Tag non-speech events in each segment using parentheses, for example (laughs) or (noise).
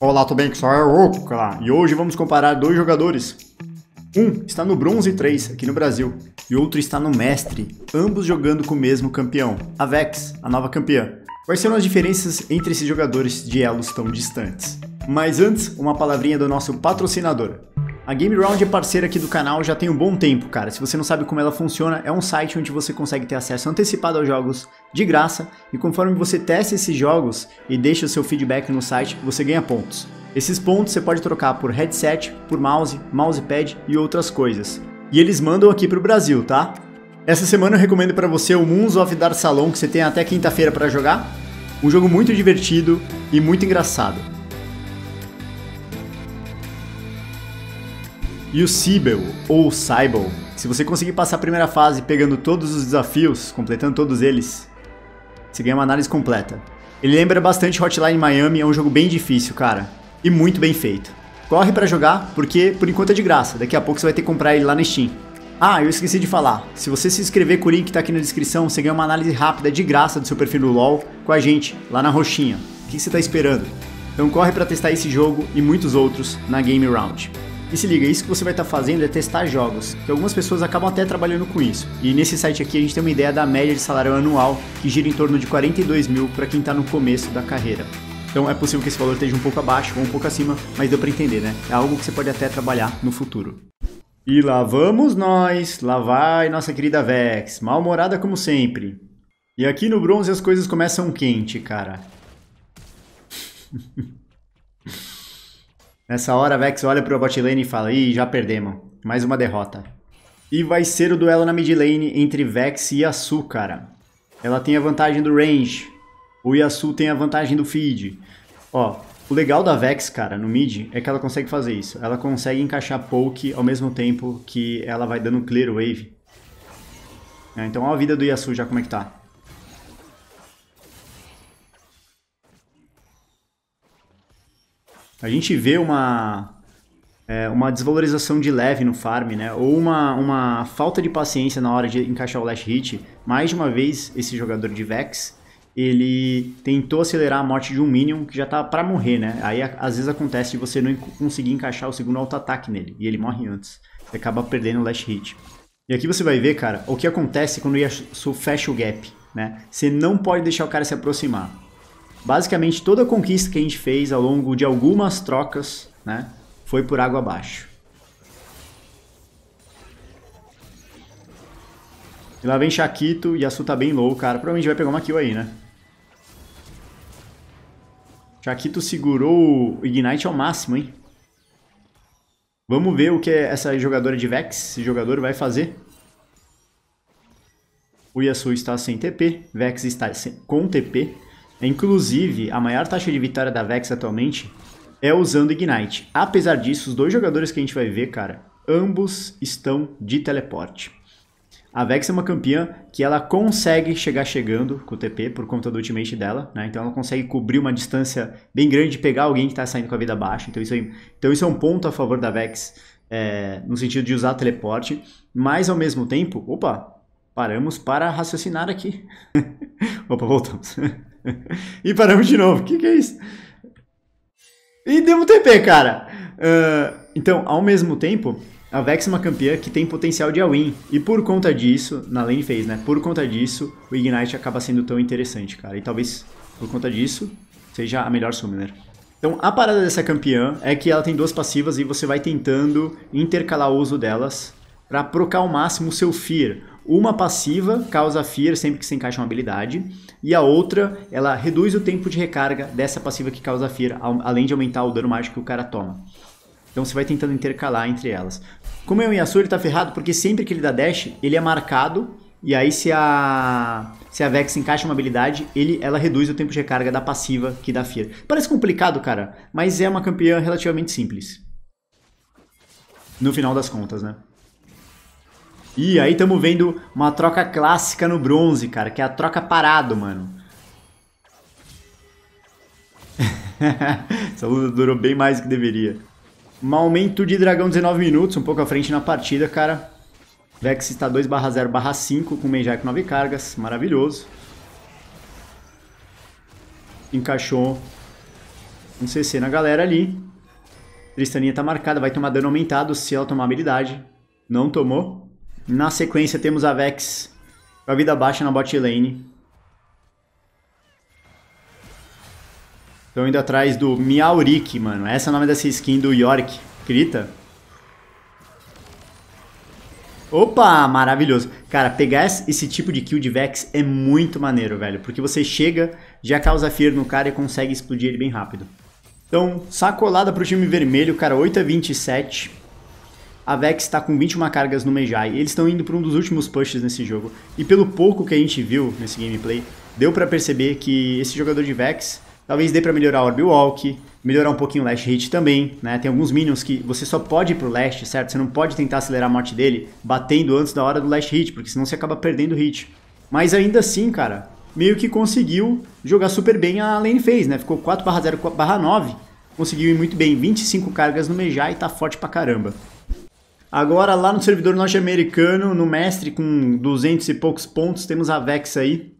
Olá, tudo bem, pessoal? É o Oka, e hoje vamos comparar dois jogadores. Um está no Bronze 3 aqui no Brasil e outro está no Mestre, ambos jogando com o mesmo campeão, a Vex, a nova campeã. Quais serão as diferenças entre esses jogadores de elos tão distantes? Mas antes, uma palavrinha do nosso patrocinador. A Game Round é parceira aqui do canal já tem um bom tempo, cara. Se você não sabe como ela funciona, é um site onde você consegue ter acesso antecipado aos jogos de graça e conforme você testa esses jogos e deixa o seu feedback no site, você ganha pontos. Esses pontos você pode trocar por headset, por mouse, mousepad e outras coisas. E eles mandam aqui para o Brasil, tá? Essa semana eu recomendo para você o Moons of Dar Salon, que você tem até quinta-feira para jogar. Um jogo muito divertido e muito engraçado. E o Sibel, ou Cybel, se você conseguir passar a primeira fase pegando todos os desafios, completando todos eles, você ganha uma análise completa. Ele lembra bastante Hotline Miami, é um jogo bem difícil, cara, e muito bem feito. Corre para jogar, porque por enquanto é de graça, daqui a pouco você vai ter que comprar ele lá na Steam. Ah, eu esqueci de falar. Se você se inscrever com o link que tá aqui na descrição, você ganha uma análise rápida de graça do seu perfil do LoL com a gente, lá na roxinha. O que você tá esperando? Então corre para testar esse jogo e muitos outros na Game Round. E se liga, isso que você vai estar tá fazendo é testar jogos, que algumas pessoas acabam até trabalhando com isso. E nesse site aqui a gente tem uma ideia da média de salário anual, que gira em torno de 42 mil para quem está no começo da carreira. Então é possível que esse valor esteja um pouco abaixo ou um pouco acima, mas deu para entender, né? É algo que você pode até trabalhar no futuro. E lá vamos nós, lá vai nossa querida Vex, mal-humorada como sempre. E aqui no bronze as coisas começam quente, cara. (laughs) Nessa hora, Vex olha pro lane e fala, ih, já perdemos, mais uma derrota. E vai ser o duelo na mid lane entre Vex e Yasu, cara. Ela tem a vantagem do range, o Yasu tem a vantagem do feed. Ó, o legal da Vex, cara, no mid, é que ela consegue fazer isso. Ela consegue encaixar poke ao mesmo tempo que ela vai dando clear wave. É, então, olha a vida do Yasu já como é que tá. A gente vê uma, é, uma desvalorização de leve no farm, né? Ou uma, uma falta de paciência na hora de encaixar o last hit. Mais de uma vez, esse jogador de Vex, ele tentou acelerar a morte de um Minion que já tava tá para morrer, né? Aí às vezes acontece de você não conseguir encaixar o segundo auto-ataque nele, e ele morre antes. Você acaba perdendo o last hit. E aqui você vai ver, cara, o que acontece quando o Yasuo fecha o gap, né? Você não pode deixar o cara se aproximar basicamente toda a conquista que a gente fez ao longo de algumas trocas, né, foi por água abaixo. E lá vem Shaquito, Yasu tá bem low, cara. Provavelmente vai pegar uma kill aí, né? Shaquito segurou o Ignite ao máximo, hein? Vamos ver o que essa jogadora de Vex, esse jogador, vai fazer. O Yasu está sem TP, Vex está sem, com TP. Inclusive, a maior taxa de vitória da Vex atualmente é usando Ignite. Apesar disso, os dois jogadores que a gente vai ver, cara, ambos estão de teleporte. A Vex é uma campeã que ela consegue chegar chegando com o TP por conta do ultimate dela, né? Então ela consegue cobrir uma distância bem grande, pegar alguém que está saindo com a vida baixa. Então isso, é, então isso é um ponto a favor da Vex, é, no sentido de usar teleporte. Mas ao mesmo tempo, opa, paramos para raciocinar aqui. (laughs) opa, voltamos. (laughs) (laughs) e paramos de novo. O que, que é isso? E deu um TP, cara. Uh, então, ao mesmo tempo, a Vex é uma campeã que tem potencial de all-in. E por conta disso, na lane fez, né? Por conta disso, o Ignite acaba sendo tão interessante, cara. E talvez por conta disso, seja a melhor summoner. Então, a parada dessa campeã é que ela tem duas passivas e você vai tentando intercalar o uso delas para procar ao máximo o seu Fear, uma passiva causa fear sempre que se encaixa uma habilidade, e a outra ela reduz o tempo de recarga dessa passiva que causa fear, além de aumentar o dano mágico que o cara toma. Então você vai tentando intercalar entre elas. Como é o Yasuo, ele tá ferrado porque sempre que ele dá dash, ele é marcado, e aí se a, se a Vex encaixa uma habilidade, ele, ela reduz o tempo de recarga da passiva que dá fear. Parece complicado, cara, mas é uma campeã relativamente simples. No final das contas, né? E aí estamos vendo uma troca clássica no bronze, cara, que é a troca parado, mano. (laughs) Essa luta durou bem mais do que deveria. Um aumento de dragão 19 minutos, um pouco à frente na partida, cara. Vex está 2 0 5 com Menjai com 9 cargas, maravilhoso. Encaixou um CC na galera ali. Tristaninha está marcada, vai tomar dano aumentado se ela tomar habilidade. Não tomou. Na sequência temos a Vex com a vida baixa na bot lane. Estão indo atrás do Miaurik, mano. Essa é o nome dessa skin do York. Grita. Opa, maravilhoso. Cara, pegar esse tipo de kill de Vex é muito maneiro, velho. Porque você chega, já causa fear no cara e consegue explodir ele bem rápido. Então, sacolada pro time vermelho, cara, 8 a 27. A Vex está com 21 cargas no Mejai, eles estão indo para um dos últimos pushes nesse jogo. E pelo pouco que a gente viu nesse gameplay, deu para perceber que esse jogador de Vex talvez dê para melhorar o Orb Walk, melhorar um pouquinho o Last Hit também, né? Tem alguns minions que você só pode ir pro Last, certo? Você não pode tentar acelerar a morte dele batendo antes da hora do Last Hit, porque senão você acaba perdendo o hit. Mas ainda assim, cara, meio que conseguiu jogar super bem a lane fez, né? Ficou 4 0 barra 9, conseguiu ir muito bem, 25 cargas no Mejai e tá forte pra caramba. Agora, lá no servidor norte-americano, no mestre, com 200 e poucos pontos, temos a Vex aí.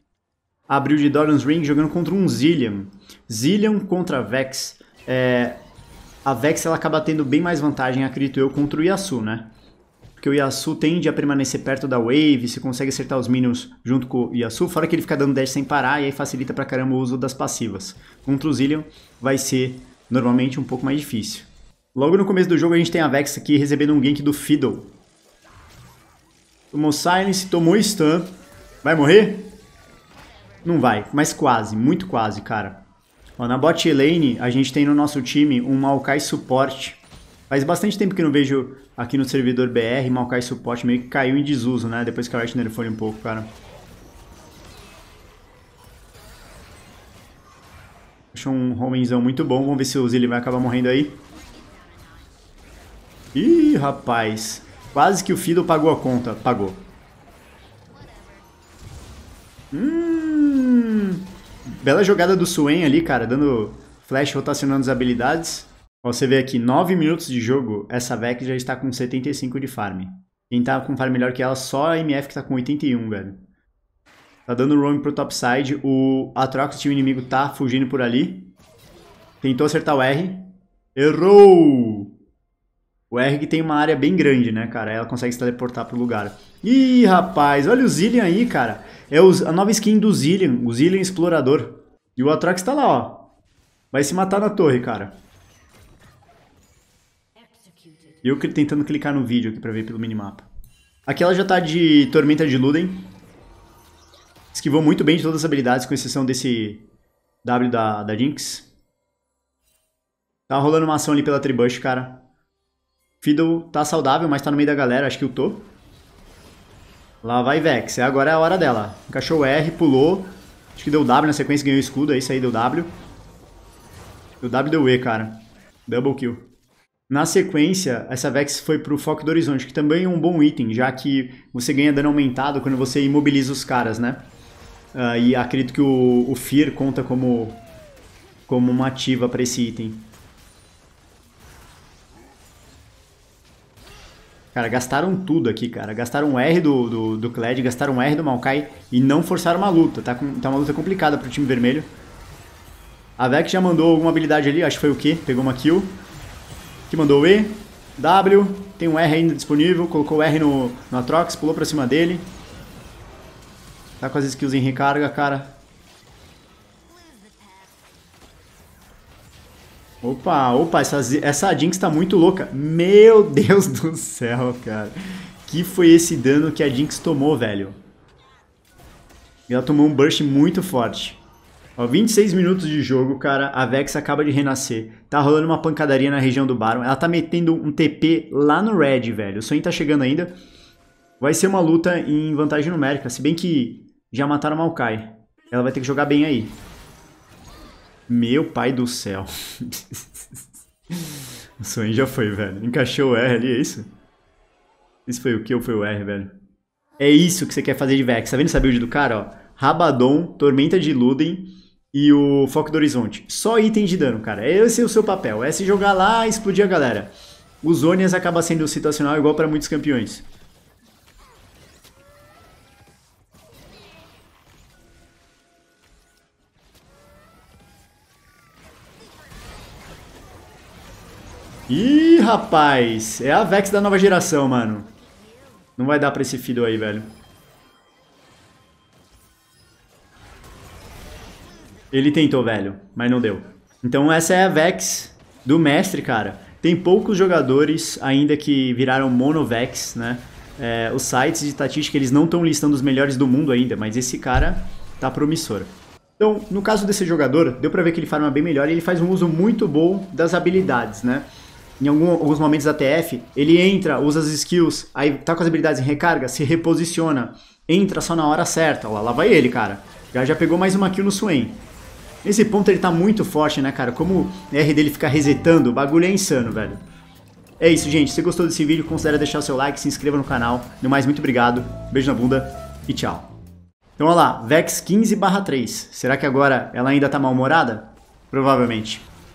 Abriu de Doran's Ring jogando contra um Zillion. Zillion contra Vex. É, a Vex ela acaba tendo bem mais vantagem, acredito eu, contra o Yasu, né? Porque o Yasu tende a permanecer perto da Wave, se consegue acertar os minions junto com o Yasu, fora que ele fica dando dash sem parar e aí facilita pra caramba o uso das passivas. Contra o Zillion vai ser normalmente um pouco mais difícil. Logo no começo do jogo a gente tem a Vex aqui recebendo um gank do Fiddle. Tomou Silence, tomou stun. Vai morrer? Não vai, mas quase, muito quase, cara. Ó, na bot lane a gente tem no nosso time um Maokai suporte. Faz bastante tempo que não vejo aqui no servidor BR Maokai suporte, meio que caiu em desuso, né? Depois que a Lightning foi um pouco, cara. Achou um homenzão muito bom, vamos ver se o Zilli vai acabar morrendo aí. Ih, rapaz. Quase que o Fiddle pagou a conta. Pagou. Hum, bela jogada do Swain ali, cara, dando flash rotacionando as habilidades. Ó, você vê aqui, 9 minutos de jogo, essa Vec já está com 75 de farm. Quem tá com farm melhor que ela, só a MF que tá com 81, velho. Tá dando roam pro topside, o Atrox, time inimigo, tá fugindo por ali. Tentou acertar o R. Errou! O Erg tem uma área bem grande, né, cara? Ela consegue se teleportar pro lugar. Ih, rapaz, olha o Zillion aí, cara. É a nova skin do Zillion, o Zillion Explorador. E o Atrox tá lá, ó. Vai se matar na torre, cara. Eu tentando clicar no vídeo aqui pra ver pelo minimapa. Aqui ela já tá de Tormenta de Luden. Esquivou muito bem de todas as habilidades, com exceção desse W da, da Jinx. Tá rolando uma ação ali pela Tribush, cara. Fiddle tá saudável, mas tá no meio da galera, acho que eu tô. Lá vai Vex, é agora é a hora dela. Encaixou o R, pulou. Acho que deu W na sequência, ganhou escudo, é isso aí, deu W. Deu W, deu E, cara. Double kill. Na sequência, essa Vex foi pro Foco do Horizonte, que também é um bom item, já que você ganha dano aumentado quando você imobiliza os caras, né? Uh, e acredito que o, o Fear conta como, como uma ativa para esse item. Cara, gastaram tudo aqui, cara. Gastaram um R do, do, do Kled, gastaram um R do Maokai e não forçaram uma luta. Tá, com, tá uma luta complicada pro time vermelho. A Vex já mandou alguma habilidade ali, acho que foi o Q, pegou uma kill. Que mandou E, W, tem um R ainda disponível, colocou R no, no Atrox, pulou pra cima dele. Tá com as skills em recarga, cara. Opa, opa, essa, essa Jinx tá muito louca. Meu (laughs) Deus do céu, cara. Que foi esse dano que a Jinx tomou, velho? Ela tomou um burst muito forte. Ó, 26 minutos de jogo, cara. A Vex acaba de renascer. Tá rolando uma pancadaria na região do Baron. Ela tá metendo um TP lá no Red, velho. O Soin tá chegando ainda. Vai ser uma luta em vantagem numérica. Se bem que já mataram a Maokai. Ela vai ter que jogar bem aí. Meu pai do céu. o sonho já foi, velho. Encaixou o R ali, é isso? Isso foi o que ou foi o R, velho? É isso que você quer fazer de Vex. Tá vendo essa build do cara, ó? Rabadon, Tormenta de Luden e o Foco do Horizonte. Só item de dano, cara. Esse é o seu papel. É se jogar lá e explodir a galera. O Zonias acaba sendo situacional igual para muitos campeões. Ih, rapaz. É a Vex da nova geração, mano. Não vai dar pra esse Fiddle aí, velho. Ele tentou, velho, mas não deu. Então essa é a Vex do mestre, cara. Tem poucos jogadores ainda que viraram monovex, né? É, os sites de estatística eles não estão listando os melhores do mundo ainda, mas esse cara tá promissor. Então, no caso desse jogador, deu pra ver que ele farma bem melhor e ele faz um uso muito bom das habilidades, né? em algum, alguns momentos da TF, ele entra, usa as skills, aí tá com as habilidades em recarga, se reposiciona, entra só na hora certa. Lá, lá vai ele, cara. Já, já pegou mais uma kill no Swain. Nesse ponto ele tá muito forte, né, cara? Como o R dele fica resetando, o bagulho é insano, velho. É isso, gente. Se você gostou desse vídeo, considere deixar o seu like, se inscreva no canal. No mais, muito obrigado. Beijo na bunda e tchau. Então, olha lá. Vex 15 3. Será que agora ela ainda tá mal-humorada? Provavelmente.